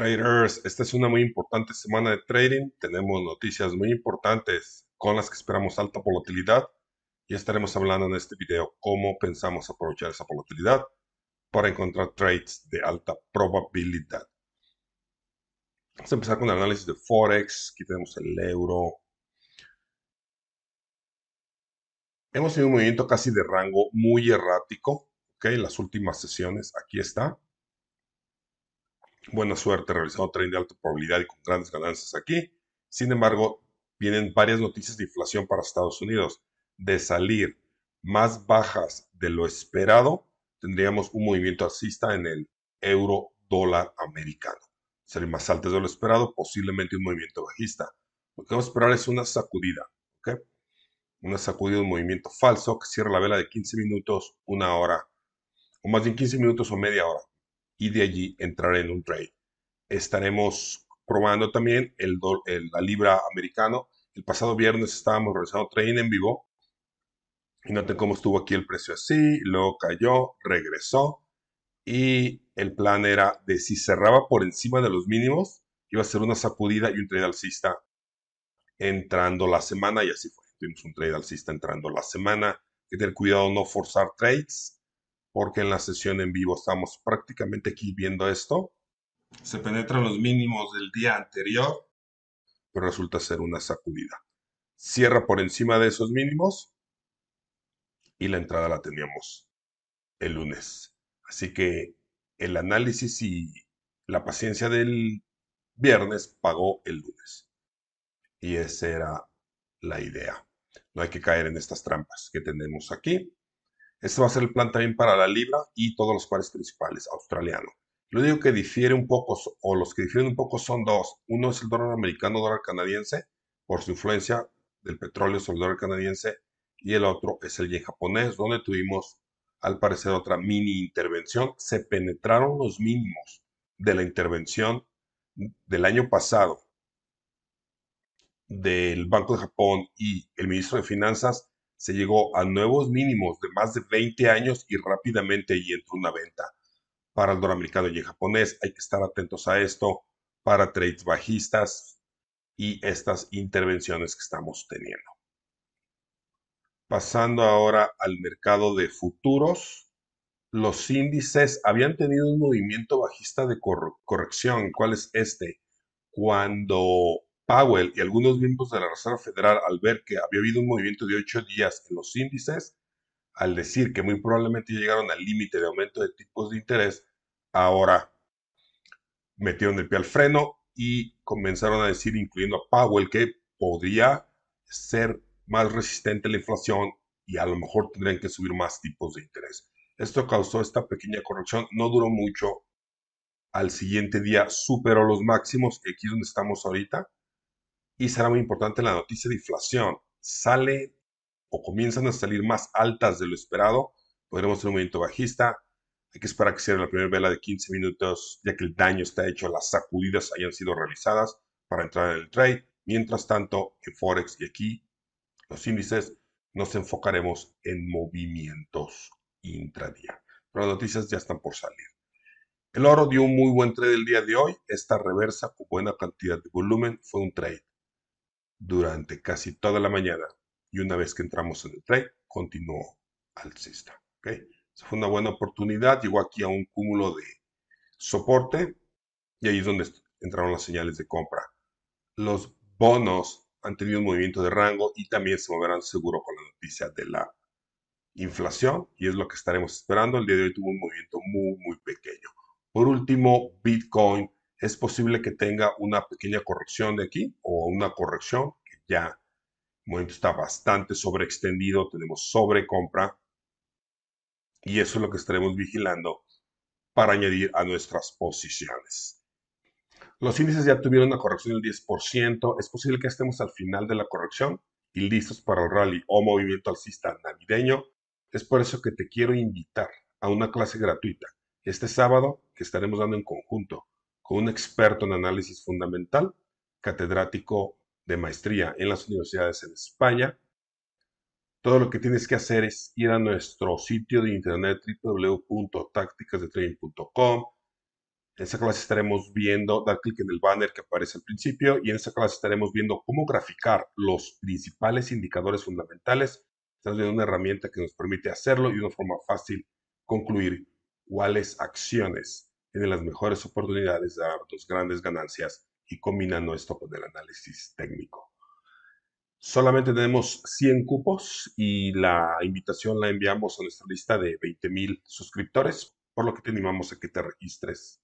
traders, esta es una muy importante semana de trading. Tenemos noticias muy importantes con las que esperamos alta volatilidad y estaremos hablando en este video cómo pensamos aprovechar esa volatilidad para encontrar trades de alta probabilidad. Vamos a empezar con el análisis de Forex. Aquí tenemos el euro. Hemos tenido un movimiento casi de rango muy errático. ¿ok? Las últimas sesiones, aquí está buena suerte realizando tren de alta probabilidad y con grandes ganancias aquí. Sin embargo, vienen varias noticias de inflación para Estados Unidos. De salir más bajas de lo esperado, tendríamos un movimiento alcista en el euro dólar americano. Salir más altas de lo esperado, posiblemente un movimiento bajista. Lo que vamos a esperar es una sacudida, ¿ok? Una sacudida, un movimiento falso que cierra la vela de 15 minutos, una hora, o más bien 15 minutos o media hora y de allí entrar en un trade. Estaremos probando también el, la libra americano. El pasado viernes estábamos realizando trading en vivo y noten cómo estuvo aquí el precio así, luego cayó, regresó y el plan era de si cerraba por encima de los mínimos, iba a ser una sacudida y un trade alcista entrando la semana y así fue. Tuvimos un trade alcista entrando la semana. que tener cuidado no forzar trades porque en la sesión en vivo estamos prácticamente aquí viendo esto. Se penetran los mínimos del día anterior, pero resulta ser una sacudida. Cierra por encima de esos mínimos y la entrada la teníamos el lunes. Así que el análisis y la paciencia del viernes pagó el lunes. Y esa era la idea. No hay que caer en estas trampas que tenemos aquí. Este va a ser el plan también para la libra y todos los pares principales australiano. Lo único que difiere un poco, o los que difieren un poco, son dos. Uno es el dólar americano, dólar canadiense, por su influencia del petróleo sobre el dólar canadiense, y el otro es el yen japonés, donde tuvimos, al parecer, otra mini intervención. Se penetraron los mínimos de la intervención del año pasado del Banco de Japón y el ministro de Finanzas se llegó a nuevos mínimos de más de 20 años y rápidamente ahí entró una venta. Para el americano y el japonés hay que estar atentos a esto para trades bajistas y estas intervenciones que estamos teniendo. Pasando ahora al mercado de futuros, los índices habían tenido un movimiento bajista de corrección. ¿Cuál es este? Cuando Powell y algunos miembros de la Reserva Federal, al ver que había habido un movimiento de ocho días en los índices, al decir que muy probablemente llegaron al límite de aumento de tipos de interés, ahora metieron el pie al freno y comenzaron a decir, incluyendo a Powell, que podría ser más resistente a la inflación y a lo mejor tendrían que subir más tipos de interés. Esto causó esta pequeña corrección, no duró mucho. Al siguiente día superó los máximos, aquí es donde estamos ahorita, y será muy importante la noticia de inflación. Sale o comienzan a salir más altas de lo esperado, podremos tener un movimiento bajista. Hay que esperar que cierre la primera vela de 15 minutos, ya que el daño está hecho, las sacudidas hayan sido realizadas para entrar en el trade. Mientras tanto, en Forex y aquí, los índices, nos enfocaremos en movimientos intradía. Pero las noticias ya están por salir. El oro dio un muy buen trade el día de hoy. Esta reversa con buena cantidad de volumen fue un trade durante casi toda la mañana y una vez que entramos en el trade continuó alcista. ¿okay? Esa fue una buena oportunidad, llegó aquí a un cúmulo de soporte y ahí es donde entraron las señales de compra. Los bonos han tenido un movimiento de rango y también se moverán seguro con la noticia de la inflación y es lo que estaremos esperando. El día de hoy tuvo un movimiento muy, muy pequeño. Por último, Bitcoin es posible que tenga una pequeña corrección de aquí o una corrección que ya momento está bastante sobreextendido, tenemos sobrecompra y eso es lo que estaremos vigilando para añadir a nuestras posiciones. Los índices ya tuvieron una corrección del 10%, es posible que estemos al final de la corrección y listos para el rally o movimiento alcista navideño. Es por eso que te quiero invitar a una clase gratuita este sábado que estaremos dando en conjunto con un experto en análisis fundamental, catedrático de maestría en las universidades en España. Todo lo que tienes que hacer es ir a nuestro sitio de internet www.tacticasdetraining.com. En esa clase estaremos viendo, dar clic en el banner que aparece al principio y en esa clase estaremos viendo cómo graficar los principales indicadores fundamentales. Estamos viendo una herramienta que nos permite hacerlo y de una forma fácil concluir cuáles acciones tiene las mejores oportunidades de dar grandes ganancias y combinando esto con el análisis técnico. Solamente tenemos 100 cupos y la invitación la enviamos a nuestra lista de 20.000 suscriptores, por lo que te animamos a que te registres